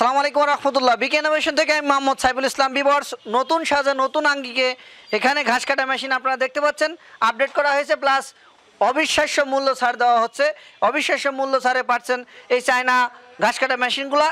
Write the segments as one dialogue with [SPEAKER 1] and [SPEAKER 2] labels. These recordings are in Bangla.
[SPEAKER 1] আসসালামু আলাইকুম রহমতুল্লাহ বিকে ইনোভেশন থেকে আমি মোহাম্মদ সাইফুল ইসলাম বিবর্স নতুন সাজা নতুন আঙ্গিকে এখানে ঘাস কাটা মেশিন আপনারা দেখতে পাচ্ছেন আপডেট করা হয়েছে প্লাস অবিশ্বাস্য মূল্য ছাড় দেওয়া হচ্ছে অবিশ্বাস্য মূল্য ছাড়ে পাচ্ছেন এই চায়না ঘাস কাটা মেশিনগুলো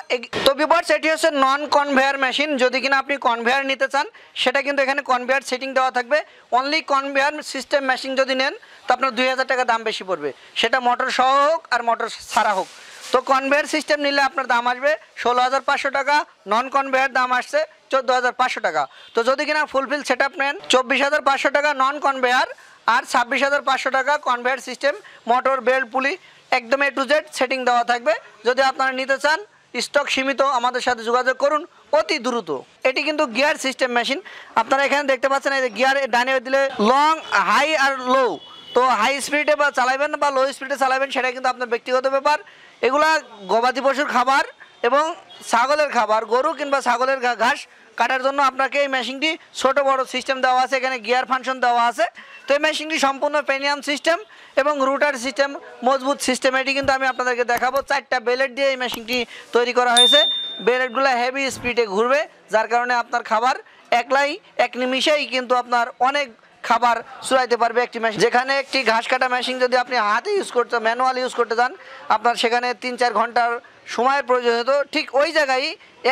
[SPEAKER 1] তো বিপর্স এটি হচ্ছে নন কনভেয়ার মেশিন যদি কিনা আপনি কনভেয়ার নিতে চান সেটা কিন্তু এখানে কনভেয়ার সেটিং দেওয়া থাকবে অনলি কনভেয়ার সিস্টেম মেশিন যদি নেন তো আপনার দুই হাজার টাকা দাম বেশি পড়বে সেটা মোটর সহ হোক আর মোটর ছাড়া হোক তো কনভেয়ার সিস্টেম নিলে আপনার দাম আসবে ষোলো হাজার পাঁচশো টাকা নন কনভেয়ার দাম আসছে চোদ্দো হাজার পাঁচশো টাকা তো যদি কিনা ফুলফিল সেট আপ নেন চব্বিশ হাজার পাঁচশো টাকা নন কনভেয়ার আর ছাব্বিশ হাজার পাঁচশো টাকা কনভেয়ার সিস্টেম মোটর বেল্ট পুলি একদম এ টু জেড সেটিং দেওয়া থাকবে যদি আপনারা নিতে চান স্টক সীমিত আমাদের সাথে যোগাযোগ করুন অতি দ্রুত এটি কিন্তু গিয়ার সিস্টেম মেশিন আপনারা এখানে দেখতে পাচ্ছেন এই যে গিয়ার ডানে দিলে লং হাই আর লো তো হাই স্পিডে বা চালাবেন বা লো স্পিডে চালাবেন সেটা কিন্তু আপনার ব্যক্তিগত ব্যাপার এগুলা গবাদি পশুর খাবার এবং ছাগলের খাবার গরু কিংবা ছাগলের ঘাস কাটার জন্য আপনাকে এই মেশিনটি ছোটো বড় সিস্টেম দেওয়া আছে এখানে গিয়ার ফাংশন দেওয়া আছে তো এই মেশিনটি সম্পূর্ণ পেনিয়াম সিস্টেম এবং রুটার সিস্টেম মজবুত সিস্টেম এটি কিন্তু আমি আপনাদেরকে দেখাবো চারটা বেলেট দিয়ে এই মেশিনটি তৈরি করা হয়েছে বেলেটগুলো হেভি স্পিডে ঘুরবে যার কারণে আপনার খাবার একলাই এক নিমিশেই কিন্তু আপনার অনেক খাবার চুরাইতে পারবে একটি মেশিন যেখানে একটি ঘাস কাটা মেশিন যদি আপনি হাতে ইউজ করতে ম্যানুয়াল ইউজ করতে চান আপনার সেখানে তিন চার ঘন্টার সময়ের প্রয়োজন হতো ঠিক ওই জায়গায়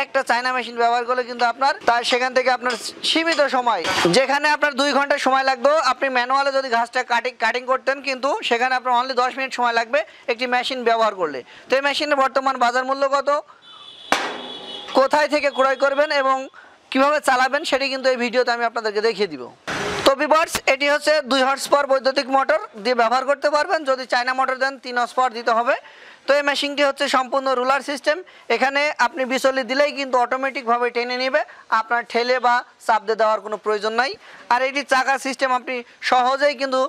[SPEAKER 1] একটা চায়না মেশিন ব্যবহার করলে কিন্তু আপনার তার সেখান থেকে আপনার সীমিত সময় যেখানে আপনার দুই ঘন্টা সময় লাগতো আপনি ম্যানুয়ালে যদি ঘাসটা কাটিং কাটিং করতেন কিন্তু সেখানে আপনার অনলি দশ মিনিট সময় লাগবে একটি মেশিন ব্যবহার করলে তো এই মেশিনের বর্তমান বাজার মূল্য কত কোথায় থেকে ক্রয় করবেন এবং কিভাবে চালাবেন সেটি কিন্তু এই ভিডিওতে আমি আপনাদেরকে দেখিয়ে দিব তো বিবার্স এটি হচ্ছে দুই হর্স পাওয়ার বৈদ্যুতিক মোটর দিয়ে ব্যবহার করতে পারবেন যদি চায়না মোটর দেন তিন হর্স দিতে হবে তো এই মেশিনটি হচ্ছে সম্পূর্ণ রুলার সিস্টেম এখানে আপনি বিচলি দিলেই কিন্তু অটোমেটিকভাবে টেনে নেবে আপনার ঠেলে বা দিয়ে দেওয়ার কোনো প্রয়োজন নাই আর এটি চাকা সিস্টেম আপনি সহজেই কিন্তু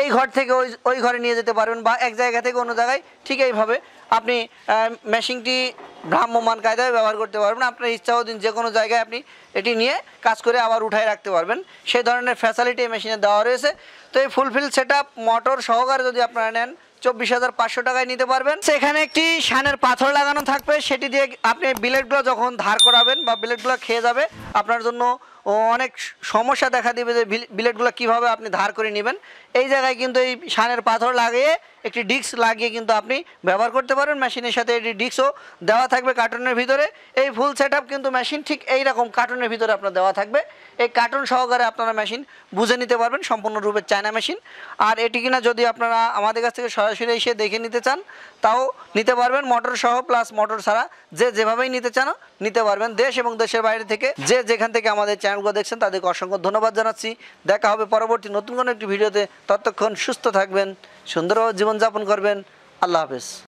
[SPEAKER 1] এই ঘর থেকে ওই ওই ঘরে নিয়ে যেতে পারবেন বা এক জায়গা থেকে অন্য জায়গায় ঠিক এইভাবে আপনি মেশিনটি ভ্রাম্যমান কায়দায় ব্যবহার করতে পারবেন আপনার ইচ্ছা দিন যে কোনো জায়গায় আপনি এটি নিয়ে কাজ করে আবার উঠায় রাখতে পারবেন সেই ধরনের ফ্যাসিলিটি এই মেশিনে দেওয়া রয়েছে তো এই ফুলফিল সেট মোটর সহকারে যদি আপনারা নেন চব্বিশ হাজার পাঁচশো টাকায় নিতে পারবেন সেখানে একটি সানের পাথর লাগানো থাকবে সেটি দিয়ে আপনি বিলেটগুলো যখন ধার করাবেন বা বিলেটগুলো খেয়ে যাবে আপনার জন্য অনেক সমস্যা দেখা দিবে যে বিলেটগুলো কিভাবে আপনি ধার করে নেবেন এই জায়গায় কিন্তু এই সানের পাথর লাগিয়ে একটি ডিস্ক লাগিয়ে কিন্তু আপনি ব্যবহার করতে পারেন মেশিনের সাথে এটি ডিস্কও দেওয়া থাকবে কার্টনের ভিতরে এই ফুল সেট কিন্তু মেশিন ঠিক এই রকম কার্টনের ভিতরে আপনার দেওয়া থাকবে এই কার্টন সহকারে আপনারা মেশিন বুঝে নিতে পারবেন সম্পূর্ণরূপে চায়না মেশিন আর এটি কিনা যদি আপনারা আমাদের কাছ থেকে সরাসরি এসে দেখে নিতে চান তাও নিতে পারবেন মোটর সহ প্লাস মোটর ছাড়া যে যেভাবেই নিতে চান নিতে পারবেন দেশ এবং দেশের বাইরে থেকে যে যেখান থেকে আমাদের চ্যানেলগুলো দেখছেন তাদেরকে অসংখ্য ধন্যবাদ জানাচ্ছি দেখা হবে পরবর্তী নতুন কোনো একটি ভিডিওতে ততক্ষণ সুস্থ থাকবেন সুন্দরভাবে জীবনযাপন করবেন আল্লাহ হাফেজ